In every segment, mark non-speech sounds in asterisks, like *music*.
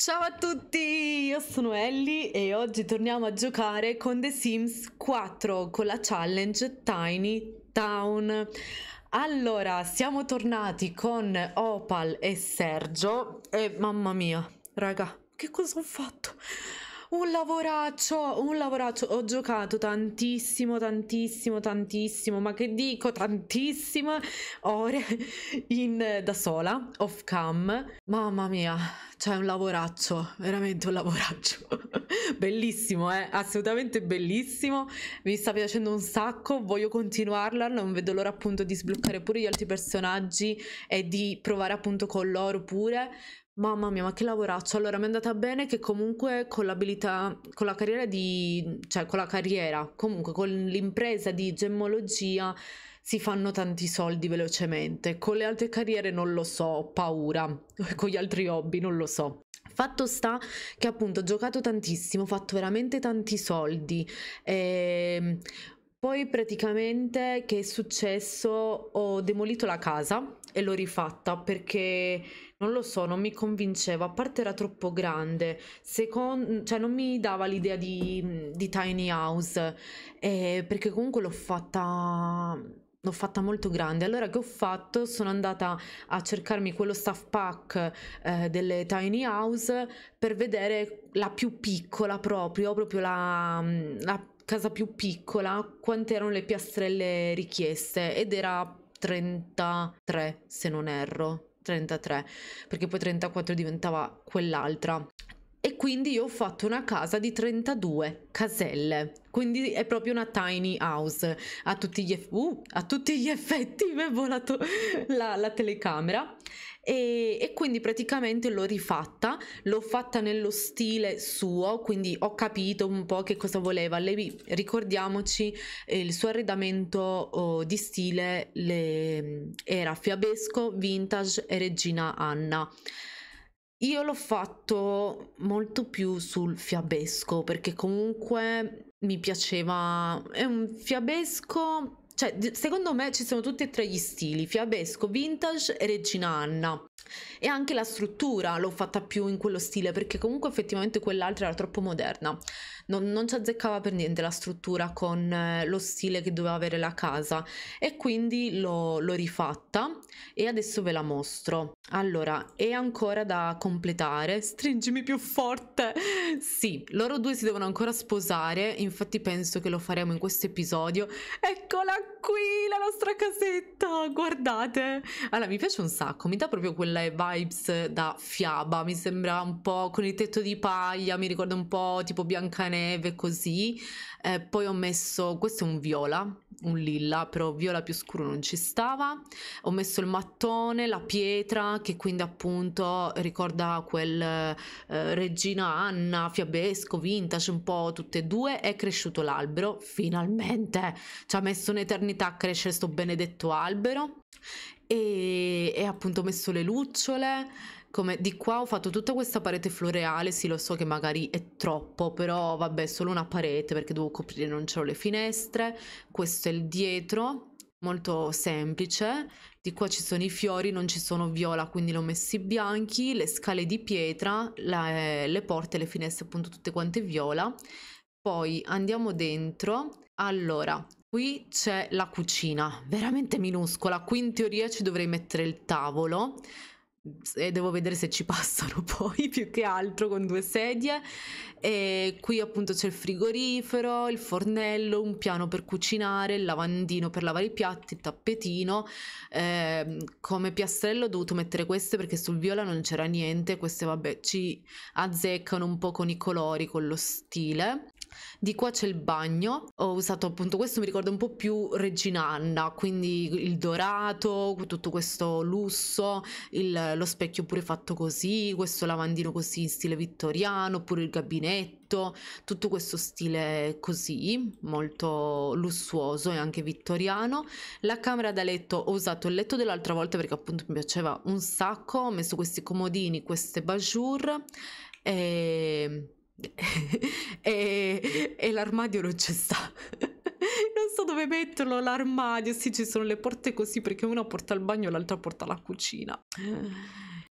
Ciao a tutti, io sono Ellie e oggi torniamo a giocare con The Sims 4 con la challenge Tiny Town. Allora, siamo tornati con Opal e Sergio e mamma mia, raga, che cosa ho fatto? Un lavoraccio, un lavoraccio. Ho giocato tantissimo, tantissimo, tantissimo, ma che dico, tantissime ore in, da sola, off cam. Mamma mia, cioè un lavoraccio, veramente un lavoraccio. *laughs* bellissimo, eh? Assolutamente bellissimo. Mi sta piacendo un sacco, voglio continuarla, non vedo l'ora appunto di sbloccare pure gli altri personaggi e di provare appunto con loro pure Mamma mia, ma che lavoraccio. Allora, mi è andata bene che comunque con l'abilità, con la carriera di, cioè con la carriera, comunque con l'impresa di gemmologia si fanno tanti soldi velocemente. Con le altre carriere non lo so, ho paura. *laughs* Con gli altri hobby non lo so. Fatto sta che appunto ho giocato tantissimo, ho fatto veramente tanti soldi. E ehm, poi praticamente che è successo? Ho demolito la casa e l'ho rifatta perché non lo so, non mi convinceva, a parte era troppo grande, Second, cioè non mi dava l'idea di, di, tiny house, eh, perché comunque l'ho fatta, l'ho fatta molto grande. Allora che ho fatto? Sono andata a cercarmi quello staff pack eh, delle tiny house per vedere la più piccola proprio, proprio la, la casa più piccola, quante erano le piastrelle richieste ed era 33 se non erro 33, perché poi 34 diventava quell'altra. E quindi io ho fatto una casa di 32 caselle, quindi è proprio una tiny house a tutti gli, eff- uh, a tutti gli effetti, mi è volato *laughs* la, la telecamera e, e quindi praticamente l'ho rifatta, l'ho fatta nello stile suo, quindi ho capito un po' che cosa voleva. Lei, ricordiamoci, eh, il suo arredamento oh, di stile le, era fiabesco, vintage e regina Anna. Io l'ho fatto molto più sul fiabesco perché comunque mi piaceva, è un fiabesco cioè, secondo me ci sono tutti e tre gli stili, fiabesco, vintage e regina Anna e anche la struttura l'ho fatta più in quello stile perché comunque effettivamente quell'altra era troppo moderna non, non ci azzeccava per niente la struttura con eh, lo stile che doveva avere la casa e quindi l'ho, l'ho rifatta e adesso ve la mostro allora è ancora da completare stringimi più forte sì loro due si devono ancora sposare infatti penso che lo faremo in questo episodio eccola qui la nostra casetta guardate allora mi piace un sacco mi dà proprio quella le vibes da fiaba, mi sembra un po' con il tetto di paglia, mi ricorda un po' tipo Biancaneve così. Eh, poi ho messo, questo è un viola, un lilla, però viola più scuro non ci stava. Ho messo il mattone, la pietra, che quindi appunto ricorda quel eh, Regina Anna, fiabesco, vintage, un po' tutte e due. È cresciuto l'albero, finalmente! Ci ha messo un'eternità a crescere sto benedetto albero e, e appunto ho messo le lucciole, come di qua ho fatto tutta questa parete floreale, sì lo so che magari è troppo, però vabbè solo una parete perché devo coprire, non c'erano le finestre, questo è il dietro, molto semplice, di qua ci sono i fiori, non ci sono viola quindi l'ho messi bianchi, le scale di pietra, la, eh, le porte, le finestre appunto tutte quante viola, poi andiamo dentro, allora Qui c'è la cucina, veramente minuscola, qui in teoria ci dovrei mettere il tavolo e devo vedere se ci *laughs* passano poi più che altro con due sedie e qui appunto c'è il frigorifero, il fornello, un piano per cucinare, il lavandino per lavare i piatti, il tappetino eh, come piastrello ho dovuto mettere queste perché sul viola non c'era niente queste vabbè ci azzeccano un po' con i colori, con lo stile di qua c'è il bagno, ho usato appunto questo, mi ricorda un po' più Regina Anna, quindi il dorato, tutto questo lusso, il, lo specchio pure fatto così, questo lavandino così in stile vittoriano, oppure il gabinetto, tutto questo stile così, molto lussuoso e anche vittoriano. La camera da letto, ho usato il letto dell'altra volta perché appunto mi piaceva un sacco, ho messo questi comodini, queste bajour e *laughs* e, e l'armadio non c'è sta. *laughs* non so dove metterlo l'armadio. Sì, ci sono le porte così perché una porta al bagno e l'altra porta alla cucina.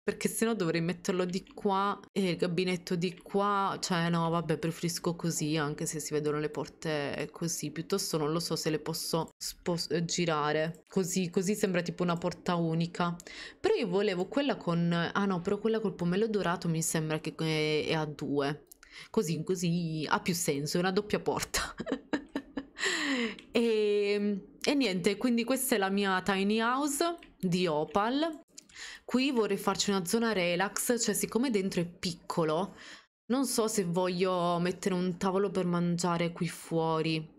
Perché sennò dovrei metterlo di qua e il gabinetto di qua. Cioè, no, vabbè, preferisco così anche se si vedono le porte così. Piuttosto non lo so se le posso spos- girare. Così, così sembra tipo una porta unica. Però io volevo quella con. Ah no, però quella col pomello dorato mi sembra che eh, è a due così, così ha più senso, è una doppia porta. *laughs* e, ehm, e niente, quindi questa è la mia tiny house di Opal. Qui vorrei farci una zona relax, cioè siccome dentro è piccolo, non so se voglio mettere un tavolo per mangiare qui fuori.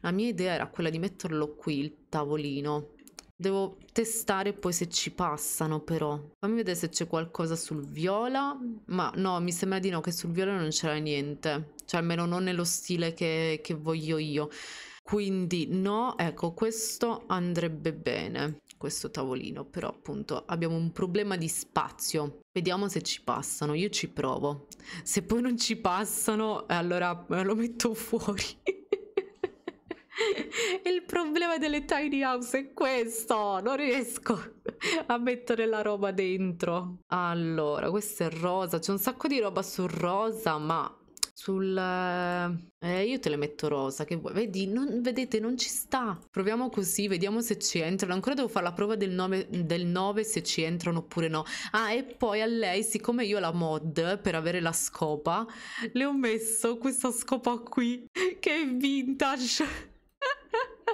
La mia idea era quella di metterlo qui, il tavolino. Devo testare poi se ci passano però. Fammi vedere se c'è qualcosa sul viola. Ma no, mi sembra di no che sul viola non c'era niente. Cioè almeno non nello stile che, che voglio io. Quindi no, ecco, questo andrebbe bene, questo tavolino. Però appunto abbiamo un problema di spazio. Vediamo se ci passano, io ci provo. Se poi non ci passano, allora eh, lo metto *laughs* fuori. Il problema delle tiny house è questo. Non riesco a mettere la roba dentro. Allora, questo è rosa. C'è un sacco di roba su rosa, ma sul... Eh, eh io te le metto rosa, che vuoi? Vedi, non, vedete, non ci sta. Proviamo così, vediamo se ci entrano. Ancora devo fare la prova del 9, del 9 se ci entrano oppure no. Ah, e poi a lei, siccome io ho la mod per avere la scopa, le ho messo questa scopa qui, che è vintage.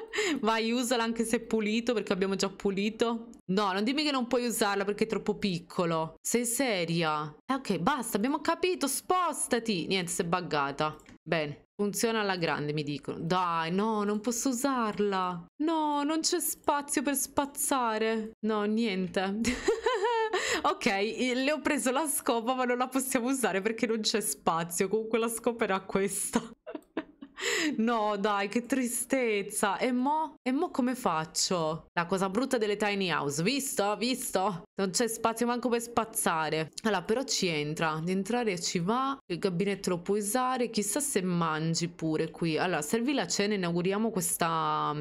*laughs* Vai, usala anche se è pulito, perché abbiamo già pulito. No, non dimmi che non puoi usarla perché è troppo piccolo. Sei seria? Eh, ok, basta, abbiamo capito, spostati. Niente, si è buggata. Bene, funziona alla grande, mi dicono. Dai, no, non posso usarla. No, non c'è spazio per spazzare. No, niente. *laughs* ok, le ho preso la scopa, ma non la possiamo usare perché non c'è spazio. Comunque la scopa era questa. No, dai, che tristezza. E mo? E mo come faccio? La cosa brutta delle tiny house, visto? Visto? Non c'è spazio manco per spazzare. Allora, però ci entra. Di entrare ci va. Il gabinetto lo puoi usare. Chissà se mangi pure qui. Allora, servi la cena, inauguriamo questa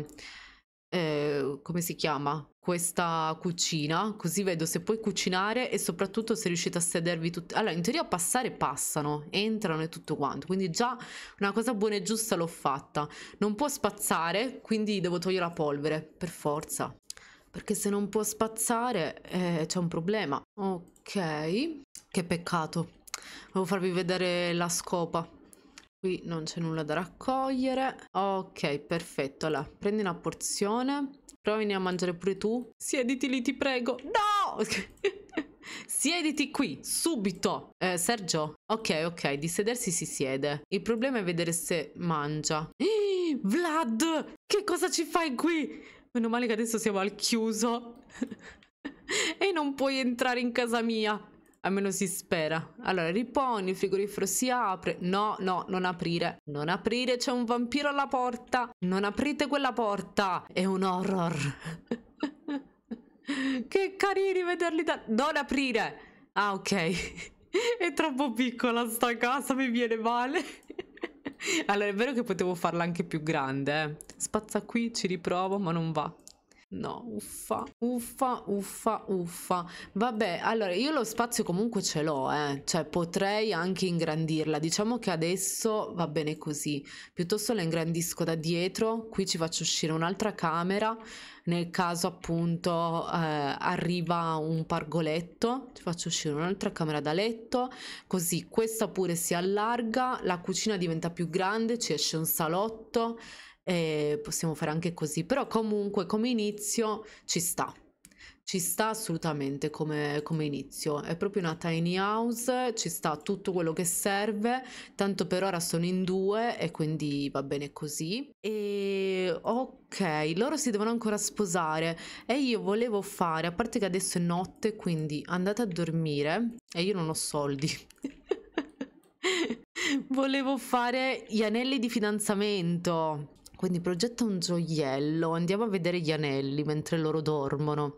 eh, come si chiama? Questa cucina, così vedo se puoi cucinare e soprattutto se riuscite a sedervi tutti. Allora, in teoria passare passano, entrano e tutto quanto, quindi già una cosa buona e giusta l'ho fatta. Non può spazzare, quindi devo togliere la polvere, per forza. Perché se non può spazzare eh, c'è un problema. Ok, che peccato. Devo farvi vedere la scopa. Qui non c'è nulla da raccogliere. Ok, perfetto. Allora, prendi una porzione. Provini a mangiare pure tu. Siediti lì, ti prego. No! *laughs* Siediti qui, subito! Eh, Sergio? Ok, ok, di sedersi si siede. Il problema è vedere se mangia. Ehi, *gasps* Vlad! Che cosa ci fai qui? Meno male che adesso siamo al chiuso. *laughs* e non puoi entrare in casa mia almeno si spera. Allora, riponi, il frigorifero si apre. No, no, non aprire. Non aprire, c'è un vampiro alla porta. Non aprite quella porta. È un horror. *laughs* che carini vederli da... Non aprire. Ah, ok. *laughs* È troppo piccola sta casa, mi viene male. *laughs* allora, è vero che potevo farla anche più grande, eh. Spazza qui, ci riprovo, ma non va. No, uffa, uffa, uffa, uffa. Vabbè, allora io lo spazio comunque ce l'ho, eh. Cioè potrei anche ingrandirla. Diciamo che adesso va bene così. Piuttosto la ingrandisco da dietro, qui ci faccio uscire un'altra camera, nel caso appunto eh, arriva un pargoletto, ci faccio uscire un'altra camera da letto, così questa pure si allarga, la cucina diventa più grande, ci esce un salotto e possiamo fare anche così, però comunque come inizio ci sta. Ci sta assolutamente come, come inizio, è proprio una tiny house, ci sta tutto quello che serve, tanto per ora sono in due e quindi va bene così. E ok, loro si devono ancora sposare e io volevo fare, a parte che adesso è notte, quindi andate a dormire e io non ho soldi. *laughs* volevo fare gli anelli di fidanzamento quindi progetta un gioiello, andiamo a vedere gli anelli mentre loro dormono.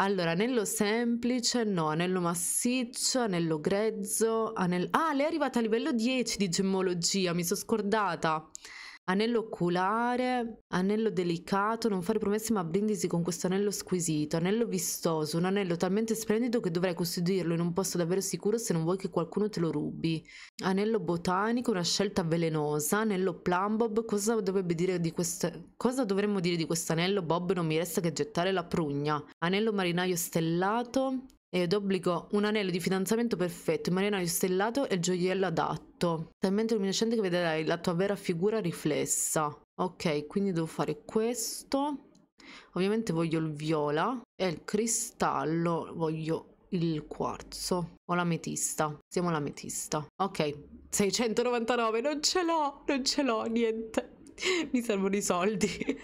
Allora, anello semplice, no, anello massiccio, anello grezzo, anello... Ah, lei è arrivata a livello 10 di gemmologia, mi sono scordata. Anello oculare, anello delicato, non fare promesse ma brindisi con questo anello squisito, anello vistoso, un anello talmente splendido che dovrai custodirlo in un posto davvero sicuro se non vuoi che qualcuno te lo rubi. Anello botanico, una scelta velenosa, anello plumbob, cosa dovrebbe dire di questo... Cosa dovremmo dire di questo anello, Bob? Non mi resta che gettare la prugna. Anello marinaio stellato, ed obbligò un anello di fidanzamento perfetto, il marinaio stellato e il gioiello adatto, talmente luminescente che vedrai la tua vera figura riflessa. Ok, quindi devo fare questo. Ovviamente voglio il viola e il cristallo voglio il quarzo o l'ametista. Siamo l'ametista. Ok, 699, non ce l'ho, non ce l'ho, niente. *laughs* mi servono i soldi *laughs*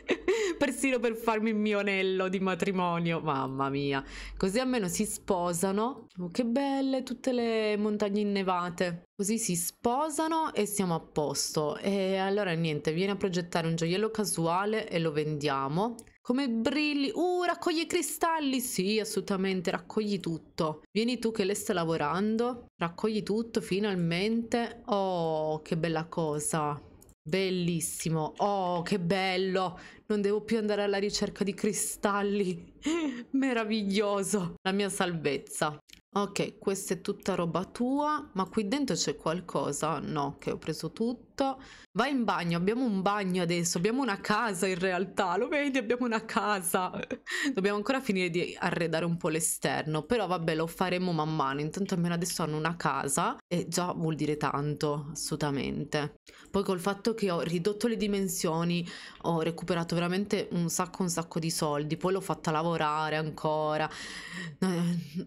persino per farmi il mio anello di matrimonio mamma mia così almeno si sposano oh, che belle tutte le montagne innevate così si sposano e siamo a posto e allora niente viene a progettare un gioiello casuale e lo vendiamo come brilli. Uh, raccogli i cristalli. Sì, assolutamente, raccogli tutto. Vieni tu che lei sta lavorando. Raccogli tutto, finalmente. Oh, che bella cosa. Bellissimo. Oh, che bello non devo più andare alla ricerca di cristalli. *laughs* Meraviglioso. La mia salvezza. Ok, questa è tutta roba tua, ma qui dentro c'è qualcosa? No, che ho preso tutto. Vai in bagno, abbiamo un bagno adesso, abbiamo una casa in realtà, lo vedi? Abbiamo una casa. *laughs* Dobbiamo ancora finire di arredare un po' l'esterno, però vabbè lo faremo man mano, intanto almeno adesso hanno una casa e già vuol dire tanto, assolutamente. Poi col fatto che ho ridotto le dimensioni, ho recuperato fatto veramente un sacco, un sacco di soldi, poi l'ho fatta lavorare ancora,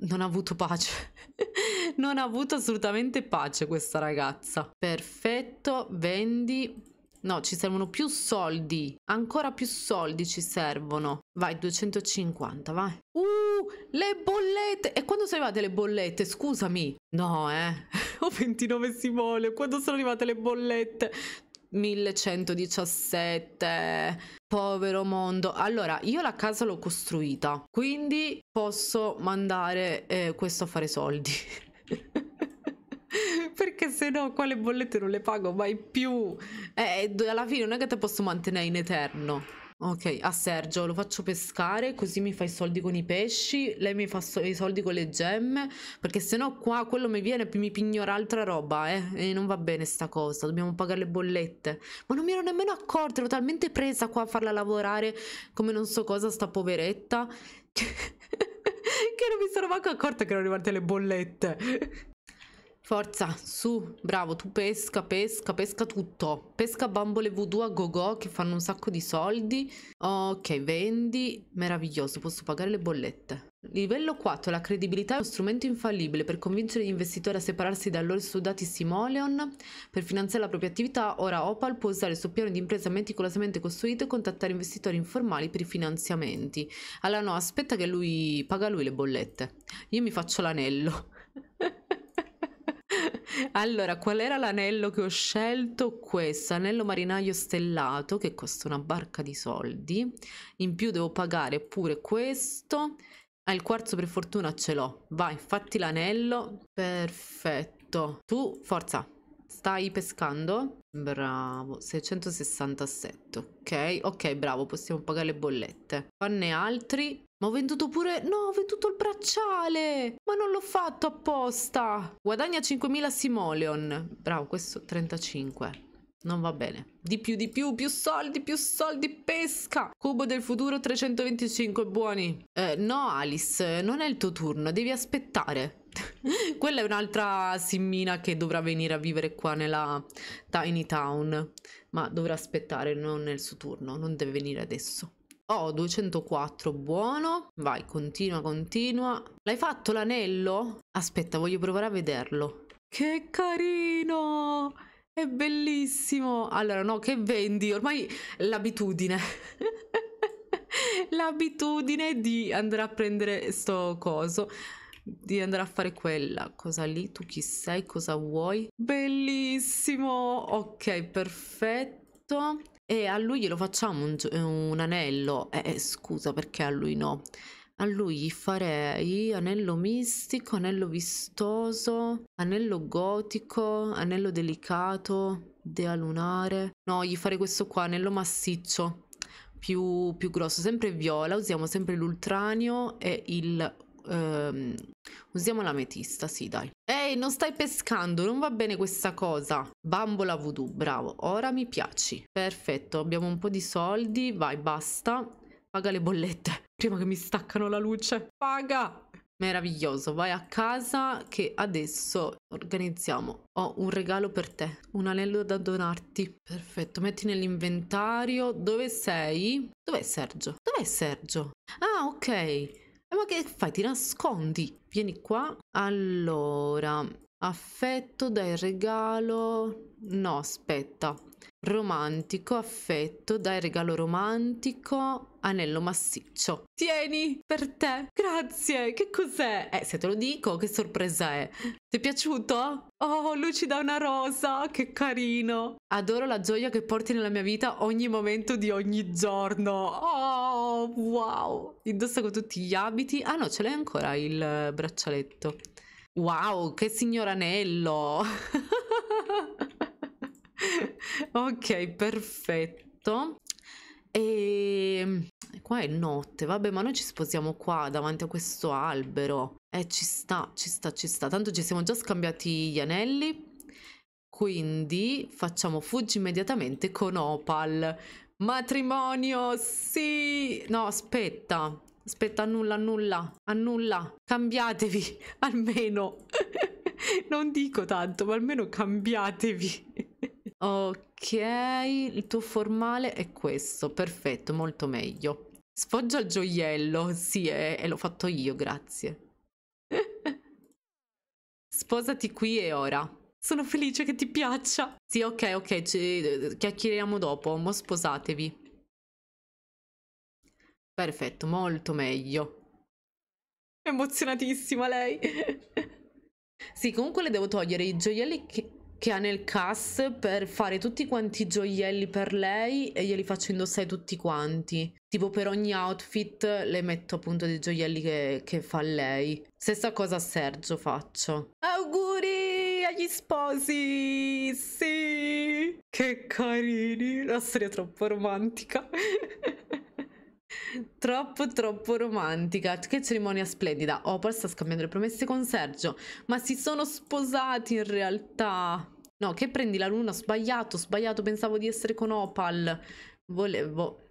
non, ha avuto pace, *laughs* non ha avuto assolutamente pace questa ragazza. Perfetto, vendi, No, ci servono più soldi. Ancora più soldi ci servono. Vai, 250, vai. Uh, le bollette! E quando sono arrivate le bollette? Scusami. No, eh. *laughs* Ho 29 simole. Quando sono arrivate le bollette? 1117, povero mondo. Allora, io la casa l'ho costruita, quindi posso mandare eh, questo a fare soldi. *laughs* Perché se no quale bollette non le pago mai più. Eh, alla fine non è che te posso mantenere in eterno. Ok, a Sergio lo faccio pescare così mi fa i soldi con i pesci, lei mi fa so i soldi con le gemme, perché sennò qua quello mi viene e mi pignora altra roba, eh, e non va bene sta cosa, dobbiamo pagare le bollette. Ma non mi ero nemmeno accorta, ero talmente presa qua a farla lavorare come non so cosa sta poveretta, *laughs* che non mi sono manco accorta che erano arrivate le bollette. Forza, su, bravo, tu pesca, pesca, pesca tutto. Pesca bambole voodoo a gogo che fanno un sacco di soldi. Ok, vendi, meraviglioso, posso pagare le bollette. Livello 4. La credibilità è uno strumento infallibile per convincere gli investitori a separarsi dai loro sudati Simoleon. Per finanziare la propria attività, ora Opal può usare il suo piano di impresa meticolosamente costruito e contattare investitori informali per i finanziamenti. Allora no, aspetta che lui paga lui le bollette. Io mi faccio l'anello. *laughs* Allora, qual era l'anello che ho scelto? Questo, anello marinaio stellato, che costa una barca di soldi. In più devo pagare pure questo. Ah, il quarzo per fortuna ce l'ho. Vai, fatti l'anello. Perfetto. Tu, forza. Stai pescando? Bravo, 667, ok, ok, bravo, possiamo pagare le bollette. Fanne altri, ma ho venduto pure... No, ho venduto il bracciale! Ma non l'ho fatto apposta! Guadagna 5.000 simoleon. Bravo, questo 35. Non va bene. Di più, di più, più soldi, più soldi, pesca! Cubo del futuro 325, buoni. Eh, no, Alice, non è il tuo turno, devi aspettare. *laughs* Quella è un'altra simmina che dovrà venire a vivere qua nella Tiny Town. Ma dovrà aspettare, non è il suo turno, non deve venire adesso. Oh, 204, buono. Vai, continua, continua. L'hai fatto l'anello? Aspetta, voglio provare a vederlo. Che carino! È bellissimo! Allora, no, che vendi? Ormai l'abitudine. *laughs* l'abitudine di andare a prendere sto coso di andare a fare quella cosa lì, tu chi sei, cosa vuoi? Bellissimo! Ok, perfetto. E a lui glielo facciamo un, un anello. Eh, eh, scusa, perché a lui no? A lui gli farei anello mistico, anello vistoso, anello gotico, anello delicato, dea lunare. No, gli farei questo qua, anello massiccio, più, più grosso, sempre viola. Usiamo sempre l'ultranio e il ehm, usiamo l'ametista, sì dai. Ehi, non stai pescando, non va bene questa cosa. Bambola voodoo, bravo, ora mi piaci. Perfetto, abbiamo un po' di soldi, vai, basta. Paga le bollette, *laughs* prima che mi staccano la luce. Paga! Meraviglioso, vai a casa che adesso organizziamo. Ho un regalo per te, un anello da donarti. Perfetto, metti nell'inventario. Dove sei? Dov'è Sergio? Dov'è Sergio? Ah, ok. Eh, ma che fai? Ti nascondi? Vieni qua. Allora, affetto, dai regalo. No, aspetta. Romantico, affetto, dai regalo romantico anello massiccio. Tieni, per te. Grazie, che cos'è? Eh, se te lo dico, che sorpresa è. Ti è piaciuto? Oh, lucida una rosa, che carino. Adoro la gioia che porti nella mia vita ogni momento di ogni giorno. Oh, wow. Indossa con tutti gli abiti. Ah no, ce l'hai ancora il eh, braccialetto. Wow, che signor anello. *laughs* ok, perfetto. E ehm, qua è notte, vabbè, ma noi ci sposiamo qua davanti a questo albero. Eh, ci sta, ci sta, ci sta. Tanto ci siamo già scambiati gli anelli. Quindi facciamo fuggi immediatamente con Opal. Matrimonio, sì! No, aspetta. Aspetta, annulla, annulla, annulla. Cambiatevi, *laughs* almeno. *laughs* non dico tanto, ma almeno cambiatevi. *laughs* Ok, il tuo formale è questo, perfetto, molto meglio. Sfoggia il gioiello, sì, e l'ho fatto io, grazie. *laughs* Sposati qui e ora. Sono felice che ti piaccia. Sì, ok, ok, ci, chiacchieriamo dopo, mo sposatevi. Perfetto, molto meglio. Emozionatissima lei. *laughs* sì, comunque le devo togliere i gioielli che che ha nel CAS per fare tutti quanti i gioielli per lei e glieli faccio indossare tutti quanti. Tipo per ogni outfit le metto appunto dei gioielli che, che fa lei. Stessa cosa a Sergio faccio. Auguri agli sposi! Sì! Che carini! La storia è troppo romantica. *laughs* Troppo, troppo romantica. Che cerimonia splendida. Opal oh, sta scambiando le promesse con Sergio. Ma si sono sposati in realtà. No, che prendi la luna? Sbagliato, sbagliato. Pensavo di essere con Opal. Volevo...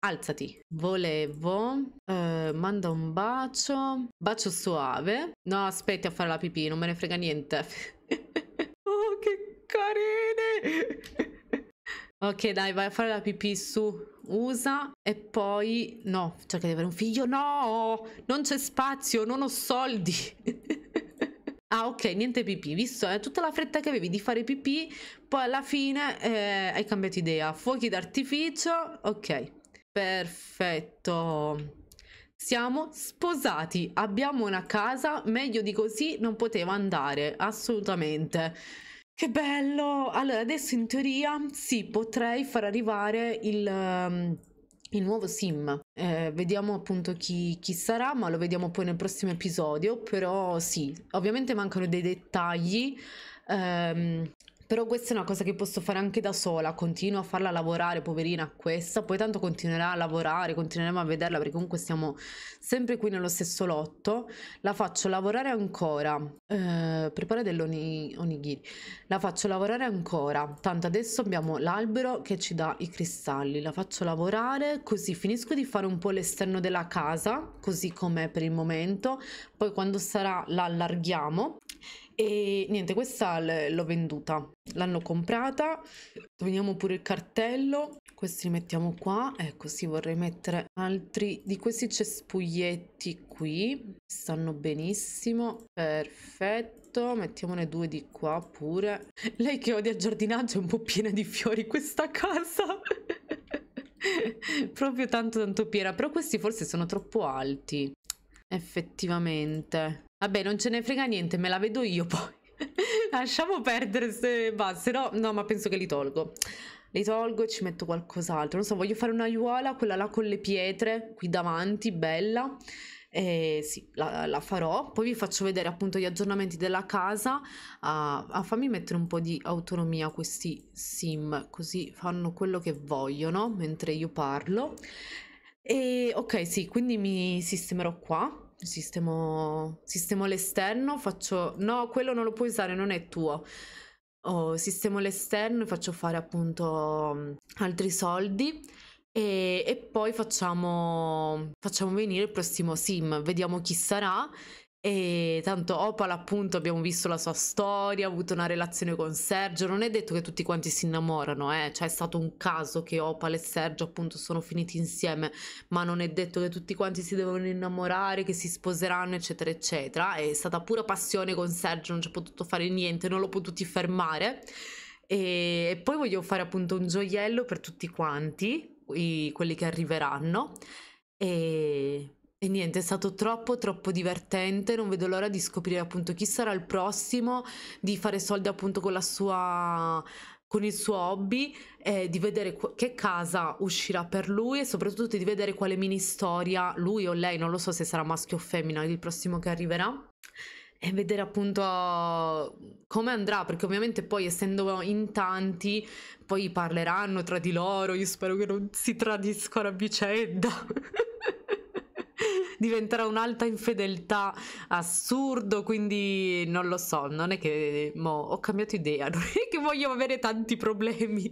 Alzati. Volevo... Eh, manda un bacio. Bacio suave. No, aspetti a fare la pipì. Non me ne frega niente. *laughs* oh, che carine. ok, dai, vai a fare la pipì su usa e poi no, cerca cioè di avere un figlio, no, non c'è spazio, non ho soldi. *laughs* ah ok, niente pipì, visto eh, tutta la fretta che avevi di fare pipì, poi alla fine eh, hai cambiato idea. Fuochi d'artificio, ok, perfetto. Siamo sposati, abbiamo una casa, meglio di così non poteva andare, assolutamente. Che bello! Allora, adesso in teoria sì, potrei far arrivare il, um, il nuovo sim. Eh, vediamo appunto chi, chi, sarà, ma lo vediamo poi nel prossimo episodio. Però sì, ovviamente mancano dei dettagli. Um, però questa è una cosa che posso fare anche da sola, continuo a farla lavorare, poverina questa, poi tanto continuerà a lavorare, continueremo a vederla perché comunque siamo sempre qui nello stesso lotto. La faccio lavorare ancora, eh, prepara dell'onigiri, la faccio lavorare ancora, tanto adesso abbiamo l'albero che ci dà i cristalli, la faccio lavorare così finisco di fare un po' l'esterno della casa, così com'è per il momento, poi quando sarà la allarghiamo e niente, questa l'ho venduta, l'hanno comprata, togliamo pure il cartello, questi li mettiamo qua, ecco sì vorrei mettere altri di questi cespuglietti qui, stanno benissimo, perfetto, mettiamone due di qua pure. Lei che odia il giardinaggio è un po' piena di fiori questa casa. *laughs* Proprio tanto tanto piena, però questi forse sono troppo alti, effettivamente. Vabbè, non ce ne frega niente, me la vedo io poi. *laughs* Lasciamo perdere se basta, no, no, ma penso che li tolgo. Li tolgo e ci metto qualcos'altro. Non so, voglio fare una aiuola, quella là con le pietre, qui davanti, bella. Eh, sì, la, la, farò. Poi vi faccio vedere appunto gli aggiornamenti della casa. A, ah, ah, fammi mettere un po' di autonomia questi sim, così fanno quello che vogliono mentre io parlo. E ok, sì, quindi mi sistemerò qua Sistemo, sistemo l'esterno, faccio... No, quello non lo puoi usare, non è tuo. Oh, sistemo l'esterno e faccio fare appunto mm, altri soldi. E, e, poi facciamo, facciamo venire il prossimo sim, vediamo chi sarà e tanto Opal, appunto, abbiamo visto la sua storia, ha avuto una relazione con Sergio. Non è detto che tutti quanti si innamorano, eh? cioè è stato un caso che Opal e Sergio, appunto, sono finiti insieme, ma non è detto che tutti quanti si devono innamorare, che si sposeranno, eccetera, eccetera. È stata pura passione con Sergio, non ci ha potuto fare niente, non l'ho potuti fermare. E, e poi voglio fare appunto un gioiello per tutti quanti, i, quelli che arriveranno. E e niente, è stato troppo troppo divertente, non vedo l'ora di scoprire appunto chi sarà il prossimo, di fare soldi appunto con la sua con il suo hobby, eh, di vedere che casa uscirà per lui e soprattutto di vedere quale mini storia lui o lei, non lo so se sarà maschio o femmina il prossimo che arriverà e vedere appunto come andrà, perché ovviamente poi essendo in tanti, poi parleranno tra di loro, io spero che non si tradiscono a vicenda. *laughs* diventerà un'alta infedeltà assurdo, quindi non lo so, non è che mo, ho cambiato idea, *laughs* non è che voglio avere tanti problemi.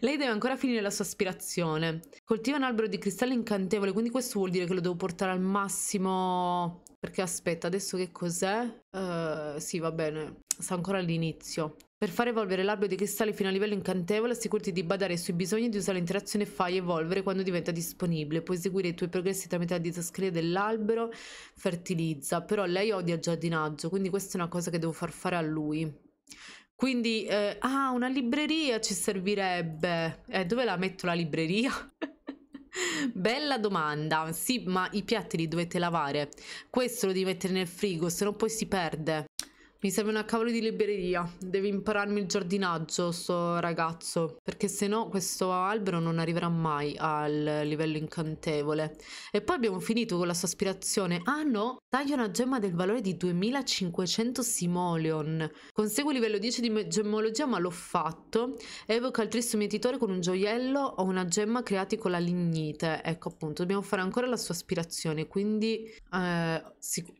Lei deve ancora finire la sua aspirazione. Coltiva un albero di cristallo incantevole, quindi questo vuol dire che lo devo portare al massimo... Perché aspetta, adesso che cos'è? Uh, sì, va bene, sta ancora all'inizio. Per far evolvere l'albero di cristalli fino a livello incantevole, assicurati di badare sui bisogni e di usare l'interazione fai evolvere quando diventa disponibile. Puoi eseguire i tuoi progressi tramite la didascalia dell'albero, fertilizza. Però lei odia il giardinaggio, quindi questa è una cosa che devo far fare a lui. Quindi, eh, ah, una libreria ci servirebbe. Eh, dove la metto la libreria? *laughs* Bella domanda. Sì, ma i piatti li dovete lavare. Questo lo devi mettere nel frigo, se no poi si perde. Mi serve una cavolo di libreria. Deve impararmi il giardinaggio, sto ragazzo. Perché se no questo albero non arriverà mai al livello incantevole. E poi abbiamo finito con la sua aspirazione. Ah no! taglio una gemma del valore di 2500 simoleon. Conseguo livello 10 di gemmologia, ma l'ho fatto. Evoca il tristo mietitore con un gioiello o una gemma creati con la lignite. Ecco appunto, dobbiamo fare ancora la sua aspirazione. Quindi eh,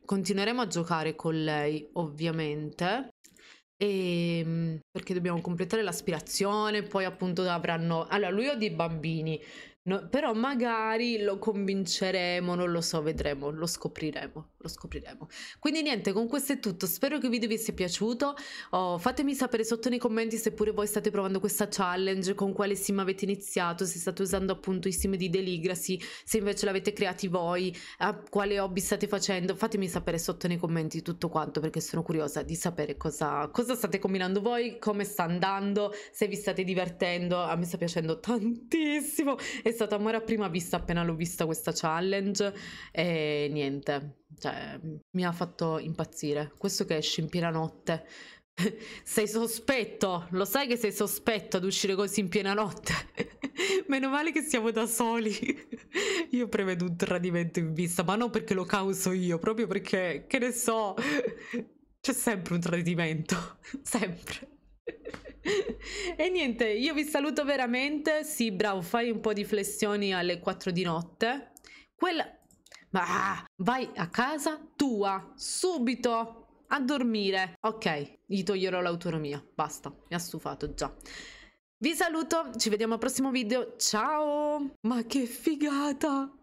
continueremo a giocare con lei, ovviamente velocemente e, ehm, perché dobbiamo completare l'aspirazione, poi appunto avranno... Allora, lui ha dei bambini, No, però magari lo convinceremo, non lo so, vedremo, lo scopriremo, lo scopriremo. Quindi niente, con questo è tutto, spero che il video vi sia piaciuto, oh, fatemi sapere sotto nei commenti se pure voi state provando questa challenge, con quale sim avete iniziato, se state usando appunto i sim di Deligrasi, se invece l'avete creati voi, eh, quale hobby state facendo, fatemi sapere sotto nei commenti tutto quanto perché sono curiosa di sapere cosa, cosa state combinando voi, come sta andando, se vi state divertendo, a me sta piacendo tantissimo e stato amore a prima vista appena l'ho vista questa challenge e niente, cioè mi ha fatto impazzire. Questo che esce in piena notte. *laughs* sei sospetto, lo sai che sei sospetto ad uscire così in piena notte. *laughs* Meno male che siamo da soli. *laughs* io prevedo un tradimento in vista, ma non perché lo causo io, proprio perché, che ne so, c'è sempre un tradimento, sempre. E niente, io vi saluto veramente. Sì, bravo, fai un po' di flessioni alle 4 di notte. Quella... Ah, vai a casa tua, subito, a dormire. Ok, gli toglierò l'autonomia, basta, mi ha stufato già. Vi saluto, ci vediamo al prossimo video, ciao! Ma che figata!